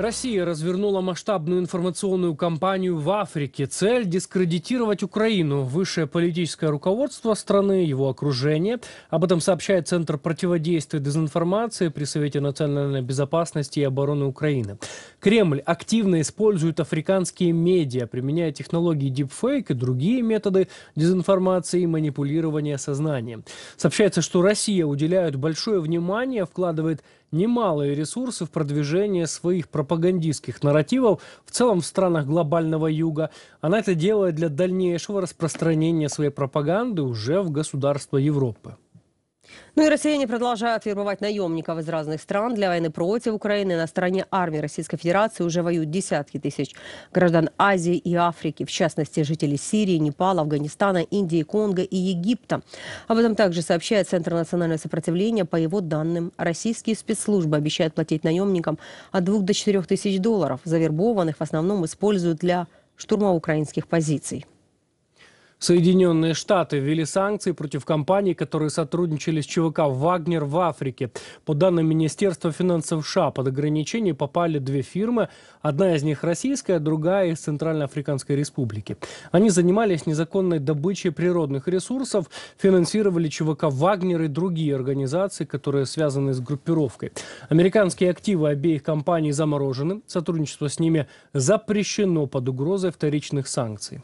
Россия развернула масштабную информационную кампанию в Африке. Цель – дискредитировать Украину. Высшее политическое руководство страны, его окружение. Об этом сообщает Центр противодействия дезинформации при Совете национальной безопасности и обороны Украины. Кремль активно использует африканские медиа, применяя технологии deepfake и другие методы дезинформации и манипулирования сознанием. Сообщается, что Россия уделяет большое внимание, вкладывает немалые ресурсы в продвижение своих пропагандистских нарративов в целом в странах глобального юга. Она это делает для дальнейшего распространения своей пропаганды уже в государства Европы. Ну и россияне продолжают вербовать наемников из разных стран для войны против Украины. На стороне армии Российской Федерации уже воюют десятки тысяч граждан Азии и Африки, в частности, жителей Сирии, Непала, Афганистана, Индии, Конго и Египта. Об этом также сообщает Центр национального сопротивления. По его данным, российские спецслужбы обещают платить наемникам от 2 до 4 тысяч долларов. Завербованных в основном используют для штурма украинских позиций. Соединенные Штаты ввели санкции против компаний, которые сотрудничали с ЧВК «Вагнер» в Африке. По данным Министерства финансов США, под ограничение попали две фирмы. Одна из них российская, другая из Центральноафриканской республики. Они занимались незаконной добычей природных ресурсов, финансировали ЧВК «Вагнер» и другие организации, которые связаны с группировкой. Американские активы обеих компаний заморожены. Сотрудничество с ними запрещено под угрозой вторичных санкций.